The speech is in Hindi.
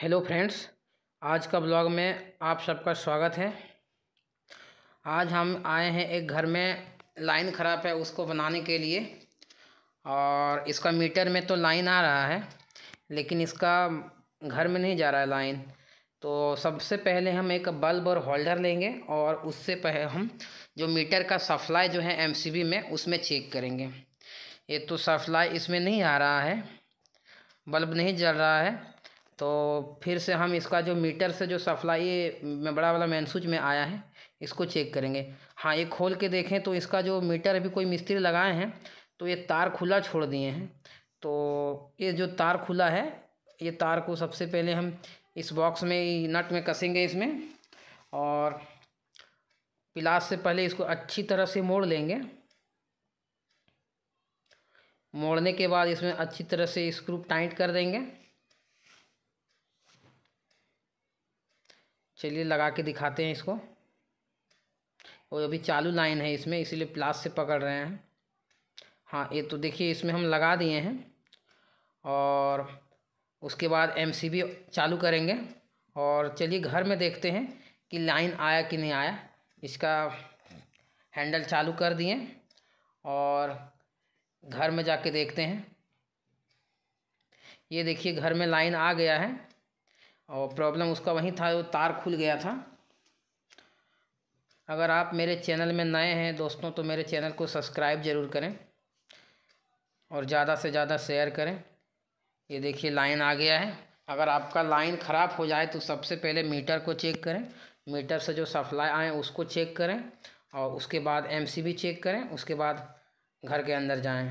हेलो फ्रेंड्स आज का ब्लॉग में आप सबका स्वागत है आज हम आए हैं एक घर में लाइन ख़राब है उसको बनाने के लिए और इसका मीटर में तो लाइन आ रहा है लेकिन इसका घर में नहीं जा रहा है लाइन तो सबसे पहले हम एक बल्ब और होल्डर लेंगे और उससे पहले हम जो मीटर का सप्लाई जो है एमसीबी में उसमें चेक करेंगे ये तो सप्लाई इसमें नहीं आ रहा है बल्ब नहीं जल रहा है तो फिर से हम इसका जो मीटर से जो सप्लाई में बड़ा वाला मैन स्विच में आया है इसको चेक करेंगे हाँ ये खोल के देखें तो इसका जो मीटर अभी कोई मिस्त्री लगाए हैं तो ये तार खुला छोड़ दिए हैं तो ये जो तार खुला है ये तार को सबसे पहले हम इस बॉक्स में नट में कसेंगे इसमें और प्लास से पहले इसको अच्छी तरह से मोड़ लेंगे मोड़ने के बाद इसमें अच्छी तरह से स्क्रू टाइट कर देंगे चलिए लगा के दिखाते हैं इसको और अभी चालू लाइन है इसमें इसीलिए प्लास से पकड़ रहे हैं हाँ ये तो देखिए इसमें हम लगा दिए हैं और उसके बाद एम चालू करेंगे और चलिए घर में देखते हैं कि लाइन आया कि नहीं आया इसका हैंडल चालू कर दिए और घर में जाके देखते हैं ये देखिए घर में लाइन आ गया है और प्रॉब्लम उसका वहीं था वो तार खुल गया था अगर आप मेरे चैनल में नए हैं दोस्तों तो मेरे चैनल को सब्सक्राइब ज़रूर करें और ज़्यादा से ज़्यादा शेयर करें ये देखिए लाइन आ गया है अगर आपका लाइन ख़राब हो जाए तो सबसे पहले मीटर को चेक करें मीटर से जो सप्लाई आए उसको चेक करें और उसके बाद एमसीबी चेक करें उसके बाद घर के अंदर जाएं